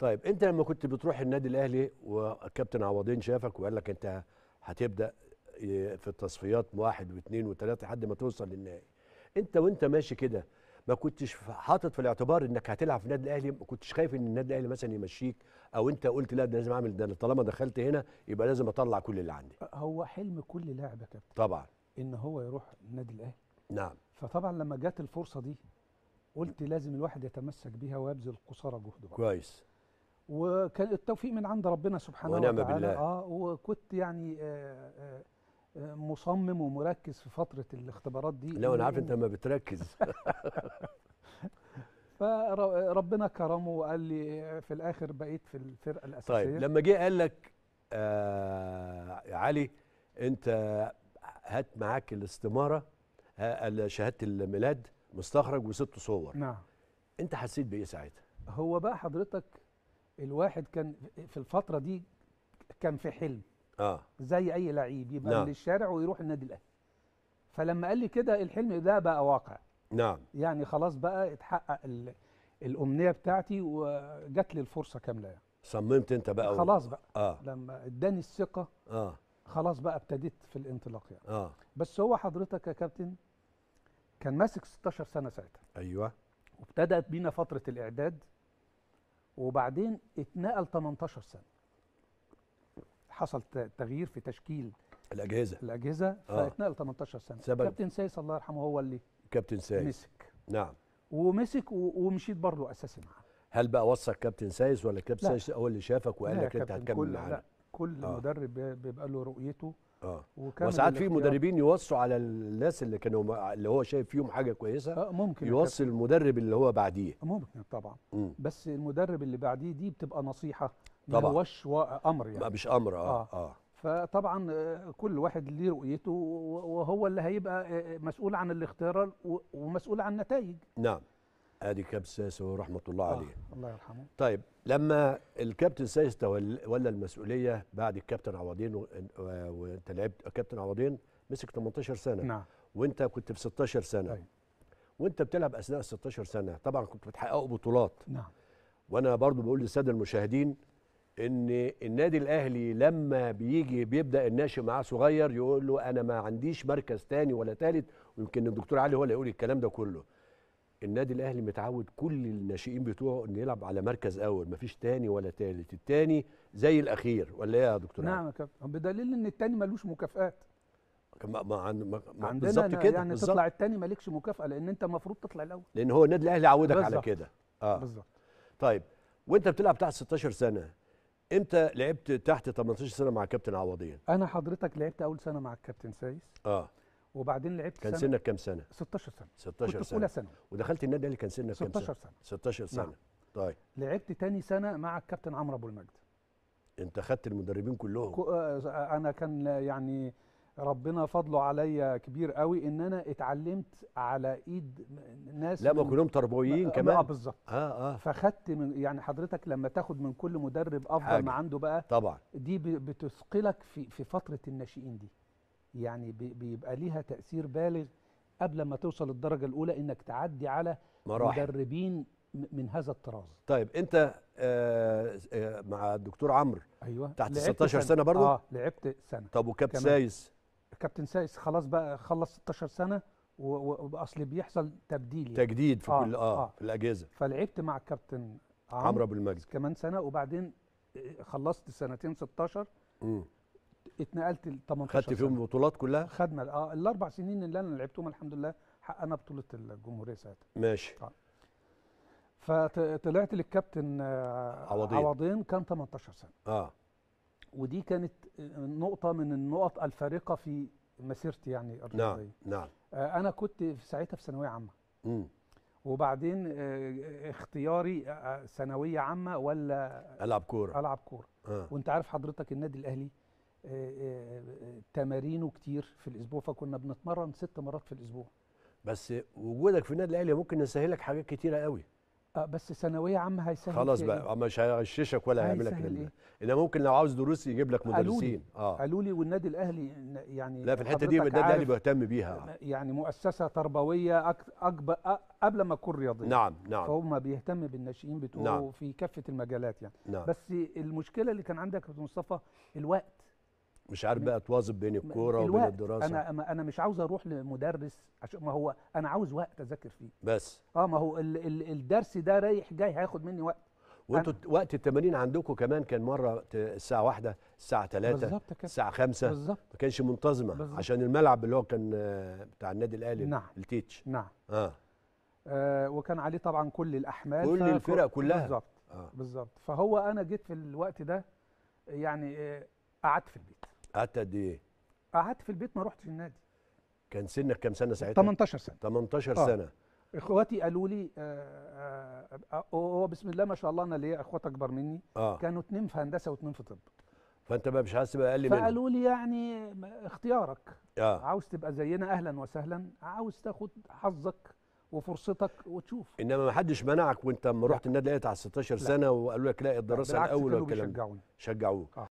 طيب انت لما كنت بتروح النادي الاهلي وكابتن عوضين شافك وقال لك انت هتبدا في التصفيات واحد واثنين وثلاثه لحد ما توصل للنهائي انت وانت ماشي كده ما كنتش حاطط في الاعتبار انك هتلعب في النادي الاهلي ما كنتش خايف ان النادي الاهلي مثلا يمشيك او انت قلت لا ده لازم اعمل ده طالما دخلت هنا يبقى لازم اطلع كل اللي عندي هو حلم كل لاعب يا كابتن طبعا ان هو يروح النادي الاهلي نعم فطبعا لما جت الفرصه دي قلت لازم الواحد يتمسك بيها ويبذل قصارى جهده كويس وكان التوفيق من عند ربنا سبحانه ونعم وتعالى بالله. اه وكنت يعني آآ آه، آآ آه، آه، مصمم ومركز في فتره الاختبارات دي لا انا عارف انت ما بتركز فربنا كرمه وقال لي في الاخر بقيت في الفرقه الاساسيه طيب لما جه قال لك يا علي انت هات معاك الاستماره شهاده الميلاد مستخرج وست صور نعم انت حسيت بايه ساعتها هو بقى حضرتك الواحد كان في الفتره دي كان في حلم اه زي اي لعيب يبقى نعم. من الشارع ويروح النادي الاهلي فلما قال لي كده الحلم ده بقى واقع نعم يعني خلاص بقى اتحقق الامنيه بتاعتي وجات لي الفرصه كامله يعني صممت انت بقى خلاص بقى آه. لما اداني الثقه اه خلاص بقى ابتديت في الانطلاق يعني اه بس هو حضرتك يا كابتن كان ماسك 16 سنه ساعتها ايوه وابتدات بينا فتره الاعداد وبعدين اتنقل 18 سنه حصل تغيير في تشكيل الاجهزه الاجهزه آه. فاتنقل 18 سنه سبب. كابتن سايس الله يرحمه هو اللي كابتن سايس مسك نعم ومسك ومشيت برضه اساسي معاه هل بقى وصك كابتن سايس ولا كابتن سايس هو اللي شافك وقال لك انت هتكمل معانا كل آه. مدرب بيبقى له رؤيته اه وساعات في مدربين يوصوا على الناس اللي كانوا اللي هو شايف فيهم حاجه كويسه آه ممكن يوصي المدرب اللي هو بعديه ممكن طبعا مم. بس المدرب اللي بعديه دي بتبقى نصيحه طبعا ما هوش امر يعني ما مش امر اه اه, آه. فطبعا آه، كل واحد ليه رؤيته وهو اللي هيبقى آه، آه، مسؤول عن الاختيار ومسؤول عن النتائج نعم ادي كابتن سايس رحمه الله آه. عليه الله يرحمه طيب لما الكابتن سايس تولى المسؤوليه بعد الكابتن عوضين وانت لعبت كابتن عوضين مسك 18 سنه نعم وانت كنت في 16 سنه طيب. وانت بتلعب اثناء ال 16 سنه طبعا كنت بتحققوا بطولات نعم وانا برضو بقول للساده المشاهدين ان النادي الاهلي لما بيجي بيبدا الناشئ معاه صغير يقول له انا ما عنديش مركز ثاني ولا ثالث ويمكن الدكتور علي هو اللي يقول الكلام ده كله النادي الاهلي متعود كل الناشئين بتوعه انه يلعب على مركز اول مفيش تاني ولا تالت التاني زي الاخير ولا ايه يا دكتور نعم يا كابتن بدليل ان التاني ملوش مكافآت ما ما ما عندنا يعني كده يعني بالزبط. تطلع التاني مالكش مكافاه لان انت المفروض تطلع الاول لان هو النادي الاهلي عودك بالزبط. على كده اه بالظبط طيب وانت بتلعب تحت 16 سنه امتى لعبت تحت 18 سنه مع كابتن عوضيه انا حضرتك لعبت اول سنه مع الكابتن سايس اه وبعدين لعبت كان سنة سنك كام سنه 16 سنه 16 كنت سنه اولى سنه ودخلت النادي اللي كان سنك كام سنه 16 سنه 16 سنه نعم. طيب لعبت تاني سنه مع الكابتن عمرو ابو المجد انت خدت المدربين كلهم كو... آه، انا كان يعني ربنا فضله عليا كبير قوي ان انا اتعلمت على ايد ناس لا ما كلهم تربويين آه، كمان اه بالظبط اه اه فخدت من يعني حضرتك لما تاخد من كل مدرب افضل حاجة. ما عنده بقى طبعا دي بتثقلك في في فتره الناشئين دي يعني بيبقى ليها تأثير بالغ قبل ما توصل الدرجة الأولى إنك تعدي على مراحل. مدربين من هذا الطراز طيب أنت آه آه مع الدكتور عمرو أيوة تحت 16 سنة, سنة برضه؟ اه لعبت سنة طب وكابتن سايس؟ كابتن سايس خلاص بقى خلص 16 سنة واصل بيحصل تبديل يعني. تجديد في آه كل آه, آه في الأجهزة فلعبت مع الكابتن عمرو عمرو بالمجد كمان سنة وبعدين آه، خلصت سنتين 16 امم اتنقلت ل 18 خدت فيهم البطولات كلها؟ خدنا اه الاربع سنين اللي انا لعبتهم الحمد لله حققنا بطوله الجمهوريه ساعتها ماشي آه. فطلعت للكابتن آه، عوضين عوضين كان 18 سنه اه ودي كانت نقطه من النقط الفارقه في مسيرتي يعني نعم، الرياضيه نعم نعم انا كنت في ساعتها في ثانويه عامه امم وبعدين آه، اختياري ثانويه عامه ولا العب كوره العب كوره آه. وانت عارف حضرتك النادي الاهلي آه، آه، آه، تمارينه كتير في الاسبوع فكنا بنتمرن ست مرات في الاسبوع بس وجودك في النادي الاهلي ممكن يسهلك حاجات كتيره قوي اه بس ثانويه عامه هيسهل خلاص بقى إيه؟ مش هيغششك ولا هيعمل لك إيه؟ انما ممكن لو عاوز دروس يجيب لك مدرسين اه قالوا لي والنادي الاهلي يعني لا في الحته دي النادي الاهلي بيهتم بيها يعني مؤسسه تربويه اكبر قبل ما اكون رياضي نعم نعم فهم بيهتم بالناشئين بتوعه نعم في كافه المجالات يعني نعم بس المشكله اللي كان عندك يا مصطفى الوقت مش عارف بقى تواظب بين الكوره وبين الدراسه انا انا مش عاوز اروح لمدرس عشان ما هو انا عاوز وقت اذاكر فيه بس اه ما هو ال ال الدرس ده رايح جاي هياخد مني وقت وانتوا وقت التمارين عندكم كمان كان مره الساعه واحدة الساعه 3 الساعه 5 بالظبط ما كانش منتظمه بالزبط. عشان الملعب اللي هو كان آه، بتاع النادي الاهلي نعم التيتش نعم اه, آه وكان عليه طبعا كل الاحمال كل الفرق كلها بالظبط آه. بالظبط فهو انا جيت في الوقت ده يعني آه، قعدت في البيت قعدت ايه؟ قعدت في البيت ما رحتش النادي كان سنك كام سنه ساعتها 18 سنه 18 آه. سنه اخواتي قالوا لي آه آه, آه، هو بسم الله ما شاء الله انا ليا اخوات اكبر مني آه. كانوا اتنين في هندسه واتنين في طب فانت بقى مش عايز تبقى اقل منهم فقالوا لي يعني اختيارك آه. عاوز تبقى زينا اهلا وسهلا عاوز تاخد حظك وفرصتك وتشوف انما ما حدش منعك وانت لما رحت النادي لقيت على 16 سنه وقالوا لك لا الدراسه الاول والكلام شجعوني شجعوك آه.